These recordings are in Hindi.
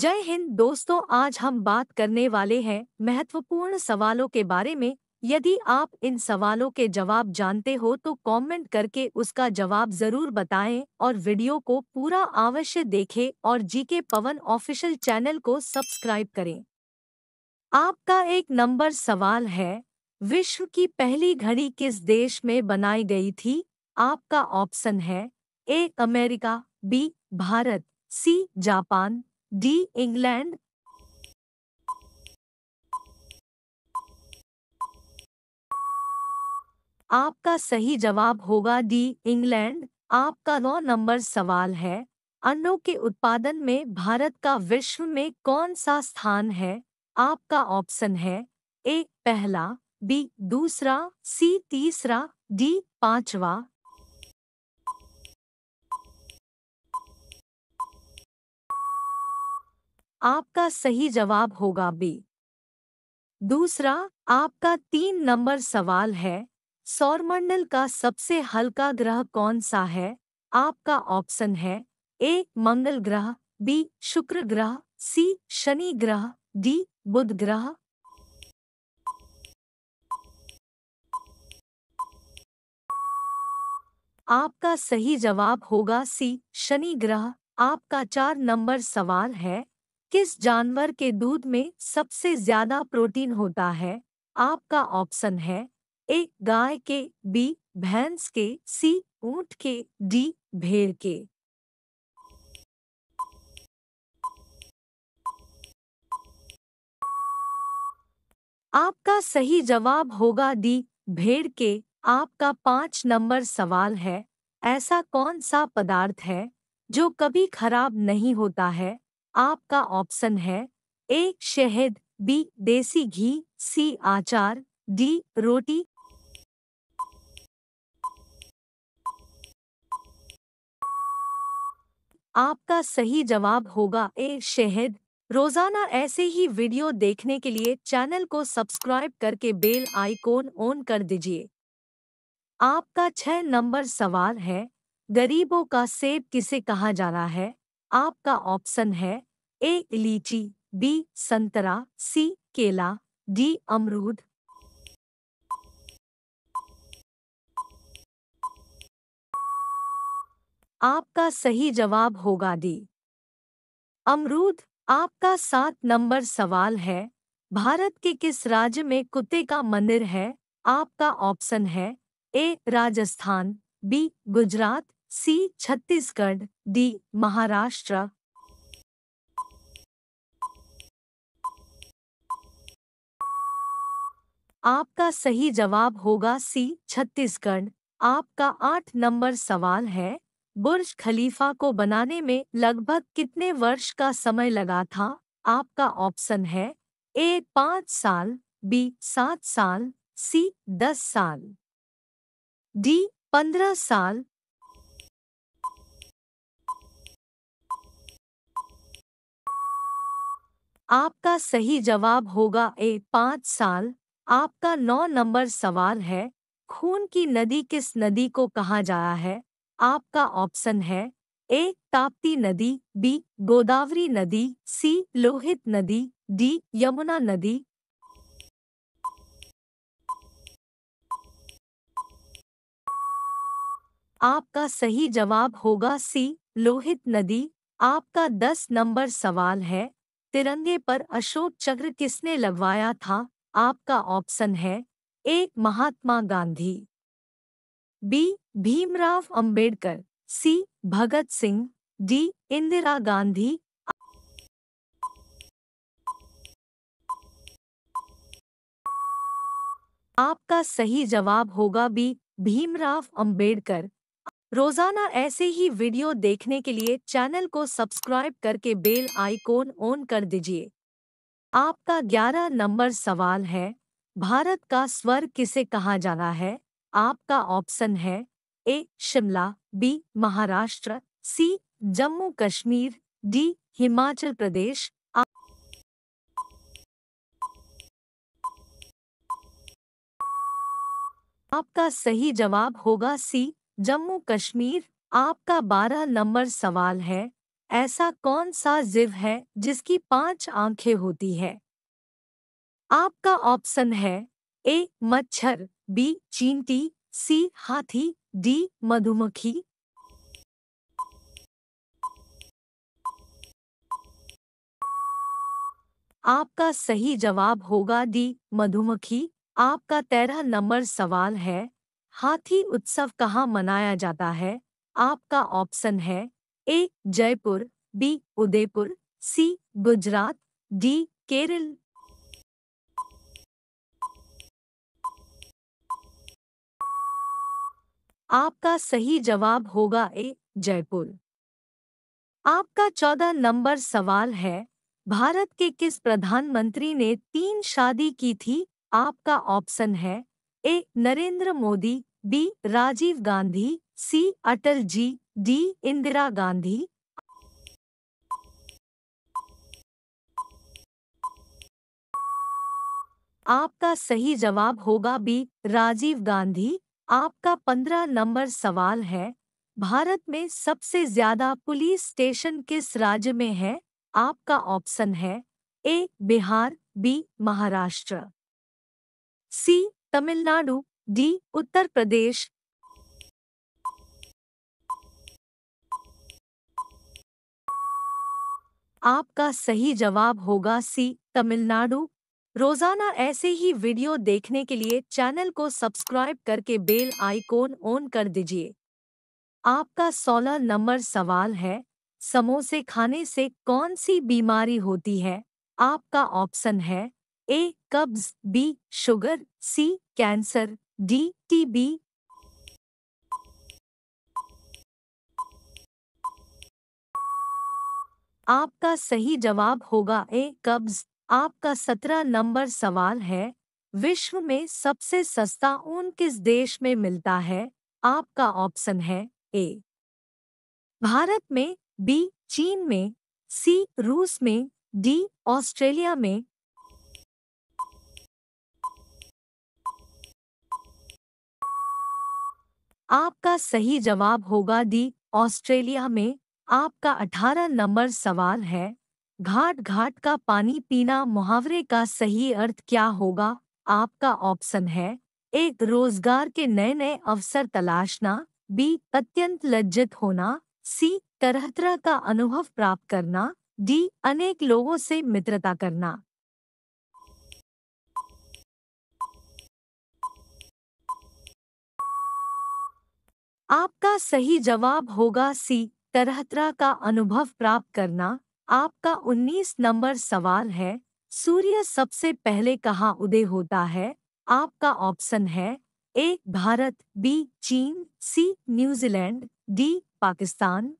जय हिंद दोस्तों आज हम बात करने वाले हैं महत्वपूर्ण सवालों के बारे में यदि आप इन सवालों के जवाब जानते हो तो कमेंट करके उसका जवाब जरूर बताएं और वीडियो को पूरा अवश्य देखें और जीके पवन ऑफिशियल चैनल को सब्सक्राइब करें आपका एक नंबर सवाल है विश्व की पहली घड़ी किस देश में बनाई गई थी आपका ऑप्शन है A America B Bharat C Japan D England आपका सही जवाब होगा डी इंग्लैंड आपका नौ नंबर सवाल है अन्नों के उत्पादन में भारत का विश्व में कौन सा स्थान है आपका ऑप्शन है ए पहला बी दूसरा सी तीसरा डी पांचवा आपका सही जवाब होगा बी दूसरा आपका तीन नंबर सवाल है सौरमंडल का सबसे हल्का ग्रह कौन सा है आपका ऑप्शन है ए मंगल ग्रह बी शुक्र ग्रह सी शनि ग्रह डी बुध ग्रह आपका सही जवाब होगा सी शनि ग्रह आपका चार नंबर सवाल है किस जानवर के दूध में सबसे ज्यादा प्रोटीन होता है आपका ऑप्शन है ए गाय के बी भैंस के सी ऊंट के डी भेड़ के आपका सही जवाब होगा डी भेड़ के आपका पांच नंबर सवाल है ऐसा कौन सा पदार्थ है जो कभी खराब नहीं होता है आपका ऑप्शन है ए शहद बी देसी घी सी आचार डी रोटी आपका सही जवाब होगा ए शहद रोजाना ऐसे ही वीडियो देखने के लिए चैनल को सब्सक्राइब करके बेल आइकॉन ऑन कर दीजिए आपका छह नंबर सवाल है गरीबों का सेब किसे कहा जा रहा है आपका ऑप्शन है ए लीची बी संतरा सी केला डी अमरूद आपका सही जवाब होगा डी अमरूद आपका सात नंबर सवाल है भारत के किस राज्य में कुत्ते का मंदिर है आपका ऑप्शन है A Rajasthan B Gujarat C Chhattisgarh D Maharashtra आपका सही जवाब होगा सी छत्तीसगढ़ आपका आठ नंबर सवाल है बुर्ज खलीफा को बनाने में लगभग कितने वर्ष का समय लगा था आपका ऑप्शन है ए पाँच साल बी सात साल सी दस साल डी पंद्रह साल आपका सही जवाब होगा ए पाँच साल आपका नौ नंबर सवाल है खून की नदी किस नदी को कहा जाया है आपका ऑप्शन है ए ताप्ती नदी बी गोदावरी नदी सी लोहित नदी डी यमुना नदी आपका सही जवाब होगा सी लोहित नदी आपका दस नंबर सवाल है तिरंगे पर अशोक चक्र किसने लगवाया था आपका ऑप्शन है एक Mahatma Gandhi B Bhimrao Ambedkar C Bhagat Singh D Indira Gandhi आपका सही जवाब होगा बी भीमराव अंबेडकर रोजाना ऐसे ही वीडियो देखने के लिए चैनल को सब्सक्राइब करके बेल आइकॉन ऑन कर दीजिए आपका ग्यारह नंबर सवाल है भारत का स्वर किसे कहा जाना है आपका ऑप्शन है A Shimla B Maharashtra C Jammu Kashmir D Himachal Pradesh आपका सही जवाब होगा सी जम्मू कश्मीर आपका बारह नंबर सवाल है ऐसा कौन सा जीव है जिसकी पांच आंखें होती है आपका ऑप्शन है ए मच्छर बी चींटी सी हाथी डी मधुमक्खी आपका सही जवाब होगा डी मधुमक्खी आपका तेरह नंबर सवाल है हाथी उत्सव कहाँ मनाया जाता है आपका ऑप्शन है A Jaipur B Udaipur C Gujarat D Kerala आपका सही जवाब होगा ए जयपुर आपका चौदह नंबर सवाल है भारत के किस प्रधानमंत्री ने तीन शादी की थी आपका ऑप्शन है A Narendra Modi B Rajiv Gandhi C Atal ji D Indira Gandhi आपका सही जवाब होगा बी राजीव गांधी आपका पंद्रह नंबर सवाल है भारत में सबसे ज्यादा पुलिस स्टेशन किस राज्य में है आपका ऑप्शन है A Bihar B Maharashtra C Tamil Nadu D Uttar Pradesh आपका सही जवाब होगा सी तमिलनाडु रोजाना ऐसे ही वीडियो देखने के लिए चैनल को सब्सक्राइब करके बेल आइकॉन ऑन कर दीजिए आपका सोलह नंबर सवाल है समोसे खाने से कौन सी बीमारी होती है आपका ऑप्शन है ए कब्ज B sugar C cancer D TB आपका सही जवाब होगा ए कब्ज आपका सत्रह नंबर सवाल है विश्व में सबसे सस्ता ऊन किस देश में मिलता है आपका ऑप्शन है ए भारत में बी चीन में सी रूस में डी ऑस्ट्रेलिया में आपका सही जवाब होगा डी ऑस्ट्रेलिया में आपका अठारह नंबर सवाल है घाट घाट का पानी पीना मुहावरे का सही अर्थ क्या होगा आपका ऑप्शन है एक रोजगार के नए नए अवसर तलाशना बी अत्यंत लज्जित होना सी तरह तरह का अनुभव प्राप्त करना डी अनेक लोगों से मित्रता करना आपका सही जवाब होगा सी तरह का अनुभव प्राप्त करना आपका 19 नंबर सवाल है सूर्य सबसे पहले कहाँ उदय होता है आपका ऑप्शन है ए भारत बी चीन सी न्यूजीलैंड डी पाकिस्तान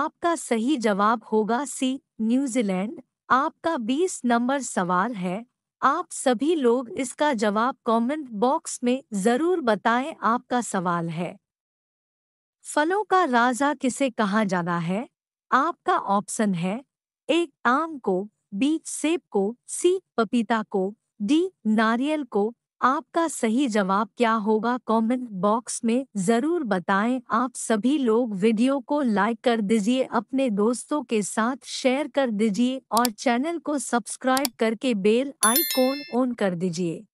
आपका सही जवाब होगा सी न्यूजीलैंड आपका 20 नंबर सवाल है आप सभी लोग इसका जवाब कमेंट बॉक्स में जरूर बताएं आपका सवाल है फलों का राजा किसे कहा जाना है आपका ऑप्शन है एक आम को बी सेब को सी पपीता को डी नारियल को आपका सही जवाब क्या होगा कमेंट बॉक्स में जरूर बताएं आप सभी लोग वीडियो को लाइक कर दीजिए अपने दोस्तों के साथ शेयर कर दीजिए और चैनल को सब्सक्राइब करके बेल आइकॉन ऑन कर दीजिए